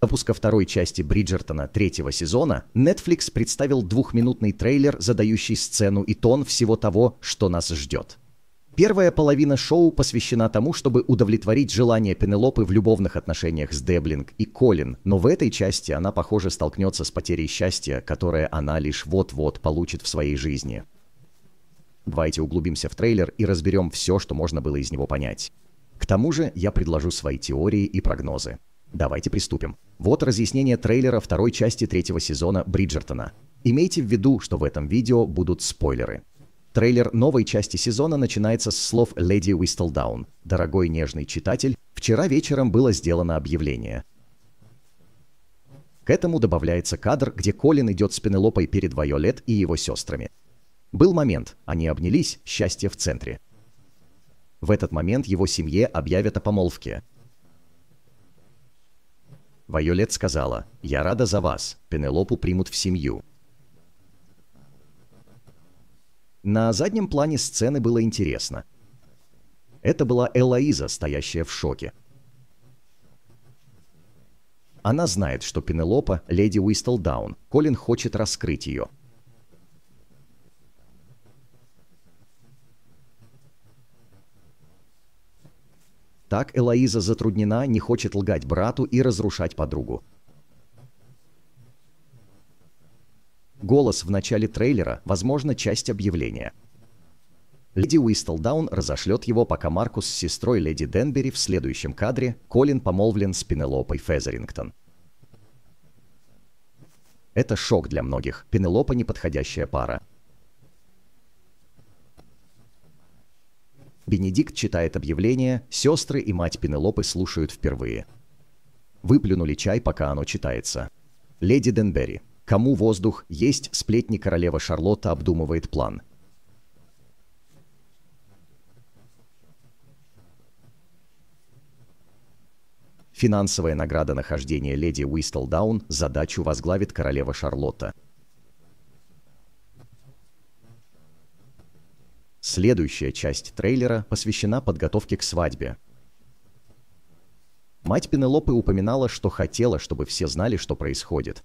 выпуска второй части Бриджертона третьего сезона Netflix представил двухминутный трейлер, задающий сцену и тон всего того, что нас ждет. Первая половина шоу посвящена тому, чтобы удовлетворить желание Пенелопы в любовных отношениях с Деблинг и Колин, но в этой части она, похоже, столкнется с потерей счастья, которое она лишь вот-вот получит в своей жизни. Давайте углубимся в трейлер и разберем все, что можно было из него понять. К тому же я предложу свои теории и прогнозы. Давайте приступим. Вот разъяснение трейлера второй части третьего сезона Бриджертона. Имейте в виду, что в этом видео будут спойлеры. Трейлер новой части сезона начинается с слов леди Уистелдаун. «Дорогой нежный читатель, вчера вечером было сделано объявление. К этому добавляется кадр, где Колин идет с Пенелопой перед Вайолет и его сестрами. Был момент, они обнялись, счастье в центре. В этот момент его семье объявят о помолвке. Вайолет сказала, «Я рада за вас, Пенелопу примут в семью». На заднем плане сцены было интересно. Это была Элоиза, стоящая в шоке. Она знает, что Пенелопа – леди Уистелдаун, Колин хочет раскрыть ее – Так Элоиза затруднена, не хочет лгать брату и разрушать подругу. Голос в начале трейлера, возможно, часть объявления. Леди Уистлдаун разошлет его, пока Маркус с сестрой Леди Денбери в следующем кадре Колин помолвлен с Пенелопой Фезерингтон. Это шок для многих. Пенелопа неподходящая пара. Бенедикт читает объявление, сестры и мать Пенелопы слушают впервые. Выплюнули чай, пока оно читается. Леди Денбери. Кому воздух есть, сплетни королева Шарлотта обдумывает план. Финансовая награда нахождения леди Уистлдаун задачу возглавит королева Шарлотта. Следующая часть трейлера посвящена подготовке к свадьбе. Мать Пенелопы упоминала, что хотела, чтобы все знали, что происходит.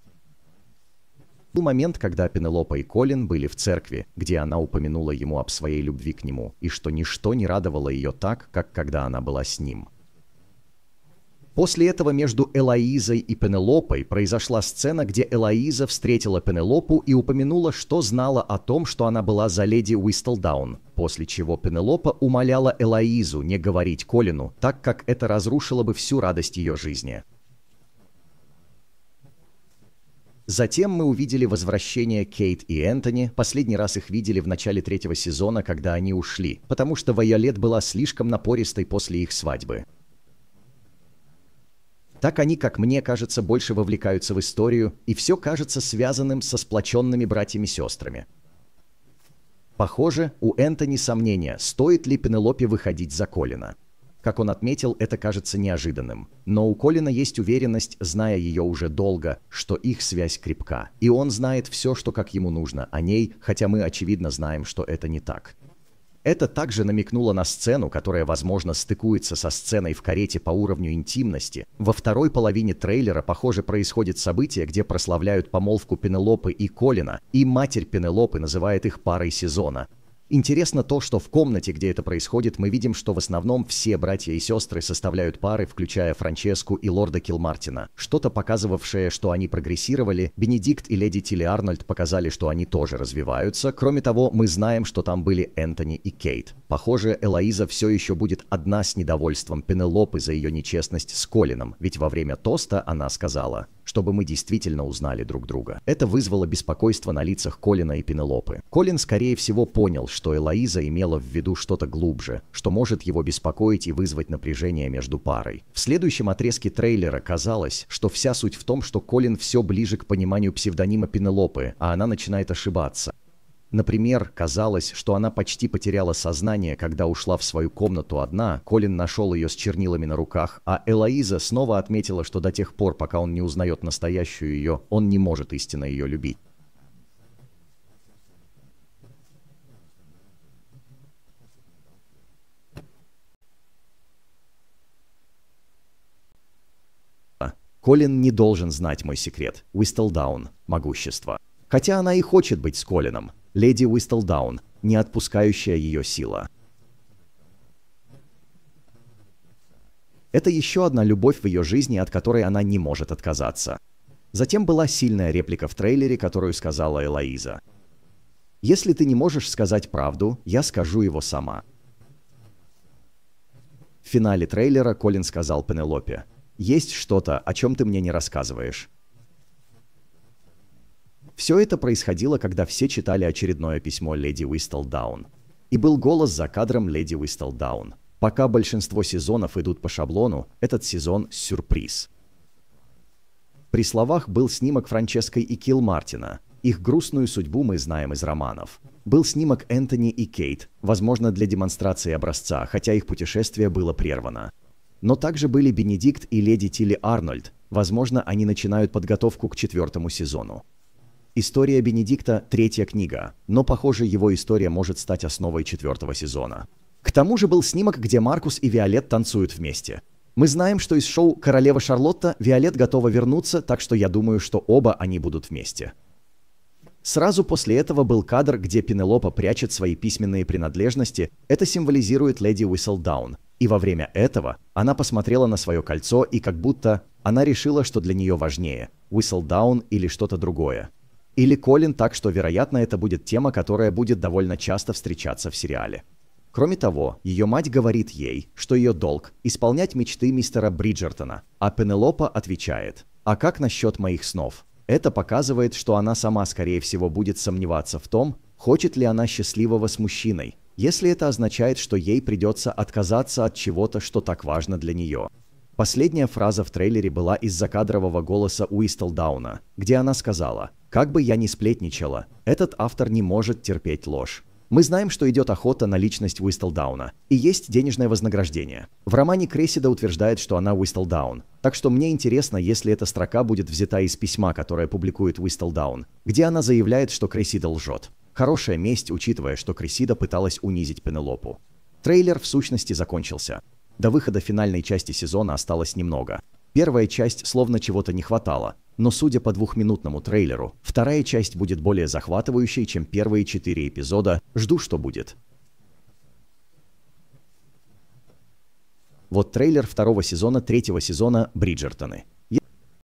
Был момент, когда Пенелопа и Колин были в церкви, где она упомянула ему об своей любви к нему, и что ничто не радовало ее так, как когда она была с ним – После этого между Элоизой и Пенелопой произошла сцена, где Элоиза встретила Пенелопу и упомянула, что знала о том, что она была за леди Уистлдаун, после чего Пенелопа умоляла Элоизу не говорить Колину, так как это разрушило бы всю радость ее жизни. Затем мы увидели возвращение Кейт и Энтони. Последний раз их видели в начале третьего сезона, когда они ушли, потому что Вайолет была слишком напористой после их свадьбы. Так они, как мне кажется, больше вовлекаются в историю, и все кажется связанным со сплоченными братьями-сестрами. Похоже, у Энтони сомнения, стоит ли Пенелопе выходить за Колина. Как он отметил, это кажется неожиданным. Но у Колина есть уверенность, зная ее уже долго, что их связь крепка. И он знает все, что как ему нужно о ней, хотя мы очевидно знаем, что это не так. Это также намекнуло на сцену, которая, возможно, стыкуется со сценой в карете по уровню интимности. Во второй половине трейлера, похоже, происходит событие, где прославляют помолвку Пенелопы и Колина, и матерь Пенелопы называет их парой сезона. Интересно то, что в комнате, где это происходит, мы видим, что в основном все братья и сестры составляют пары, включая Франческу и лорда Килмартина. Что-то показывавшее, что они прогрессировали, Бенедикт и леди Тилли Арнольд показали, что они тоже развиваются. Кроме того, мы знаем, что там были Энтони и Кейт. Похоже, Элоиза все еще будет одна с недовольством Пенелопы за ее нечестность с Колином, ведь во время тоста она сказала чтобы мы действительно узнали друг друга. Это вызвало беспокойство на лицах Колина и Пенелопы. Колин, скорее всего, понял, что что Элоиза имела в виду что-то глубже, что может его беспокоить и вызвать напряжение между парой. В следующем отрезке трейлера казалось, что вся суть в том, что Колин все ближе к пониманию псевдонима Пенелопы, а она начинает ошибаться. Например, казалось, что она почти потеряла сознание, когда ушла в свою комнату одна, Колин нашел ее с чернилами на руках, а Элоиза снова отметила, что до тех пор, пока он не узнает настоящую ее, он не может истинно ее любить. Колин не должен знать мой секрет. Уистелдаун – могущество. Хотя она и хочет быть с Колином. Леди Уистелдаун – не отпускающая ее сила. Это еще одна любовь в ее жизни, от которой она не может отказаться. Затем была сильная реплика в трейлере, которую сказала Элоиза. «Если ты не можешь сказать правду, я скажу его сама». В финале трейлера Колин сказал Пенелопе – есть что-то, о чем ты мне не рассказываешь. Все это происходило, когда все читали очередное письмо леди Уистлдаун, И был голос за кадром леди Уистлдаун. Пока большинство сезонов идут по шаблону, этот сезон – сюрприз. При словах был снимок Франческой и Килл Мартина. Их грустную судьбу мы знаем из романов. Был снимок Энтони и Кейт, возможно, для демонстрации образца, хотя их путешествие было прервано. Но также были Бенедикт и леди Тилли Арнольд. Возможно, они начинают подготовку к четвертому сезону. История Бенедикта – третья книга, но, похоже, его история может стать основой четвертого сезона. К тому же был снимок, где Маркус и Виолет танцуют вместе. Мы знаем, что из шоу «Королева Шарлотта» Виолет готова вернуться, так что я думаю, что оба они будут вместе. Сразу после этого был кадр, где Пенелопа прячет свои письменные принадлежности. Это символизирует леди Уисселдаун, и во время этого она посмотрела на свое кольцо и как будто она решила, что для нее важнее – Whistledown или что-то другое. Или Колин, так что, вероятно, это будет тема, которая будет довольно часто встречаться в сериале. Кроме того, ее мать говорит ей, что ее долг – исполнять мечты мистера Бриджертона, а Пенелопа отвечает «А как насчет моих снов?» Это показывает, что она сама, скорее всего, будет сомневаться в том, хочет ли она счастливого с мужчиной, если это означает, что ей придется отказаться от чего-то, что так важно для нее. Последняя фраза в трейлере была из-за кадрового голоса Дауна, где она сказала «Как бы я ни сплетничала, этот автор не может терпеть ложь». Мы знаем, что идет охота на личность Уистлдауна, и есть денежное вознаграждение. В романе Крессида утверждает, что она Уистлдаун, так что мне интересно, если эта строка будет взята из письма, которое публикует Уистлдаун, где она заявляет, что Крессида лжет. Хорошая месть, учитывая, что Крессида пыталась унизить Пенелопу. Трейлер в сущности закончился. До выхода финальной части сезона осталось немного. Первая часть словно чего-то не хватало, но судя по двухминутному трейлеру, вторая часть будет более захватывающей, чем первые четыре эпизода. Жду, что будет. Вот трейлер второго сезона третьего сезона «Бриджертоны».